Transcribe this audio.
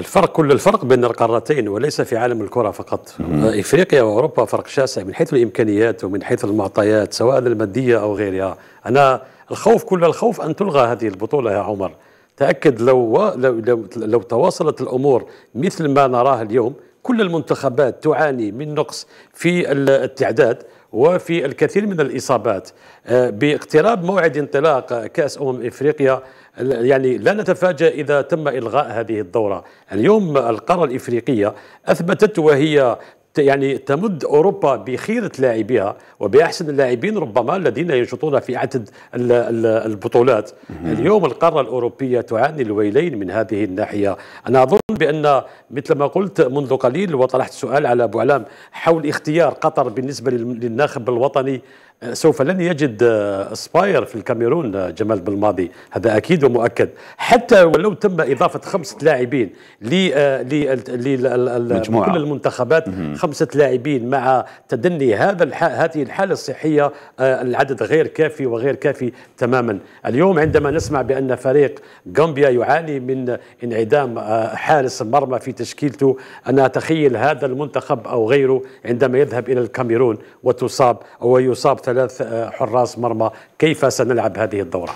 الفرق كل الفرق بين القارتين وليس في عالم الكره فقط مم. افريقيا واوروبا فرق شاسع من حيث الامكانيات ومن حيث المعطيات سواء الماديه او غيرها انا الخوف كل الخوف ان تلغى هذه البطوله يا عمر تاكد لو لو, لو, لو تواصلت الامور مثل ما نراها اليوم كل المنتخبات تعاني من نقص في التعداد وفي الكثير من الاصابات آه، باقتراب موعد انطلاق كاس امم افريقيا يعني لا نتفاجأ إذا تم إلغاء هذه الدورة اليوم القارة الإفريقية أثبتت وهي يعني تمد اوروبا بخيره لاعبيها وباحسن اللاعبين ربما الذين ينشطون في عدد البطولات اليوم القاره الاوروبيه تعاني الويلين من هذه الناحيه انا اظن بان مثل ما قلت منذ قليل وطرحت سؤال على ابو علام حول اختيار قطر بالنسبه للناخب الوطني آه، سوف لن يجد آه، سباير في الكاميرون آه، جمال بالماضي هذا اكيد ومؤكد حتى ولو تم اضافه خمسه لاعبين ل لكل المنتخبات خمسه لاعبين مع تدني هذا الح... هذه الحاله الصحيه آه، العدد غير كافي وغير كافي تماما اليوم عندما نسمع بان فريق غامبيا يعاني من انعدام آه، حارس مرمى في تشكيلته انا اتخيل هذا المنتخب او غيره عندما يذهب الى الكاميرون وتصاب او يصاب ثلاث آه، حراس مرمى كيف سنلعب هذه الدوره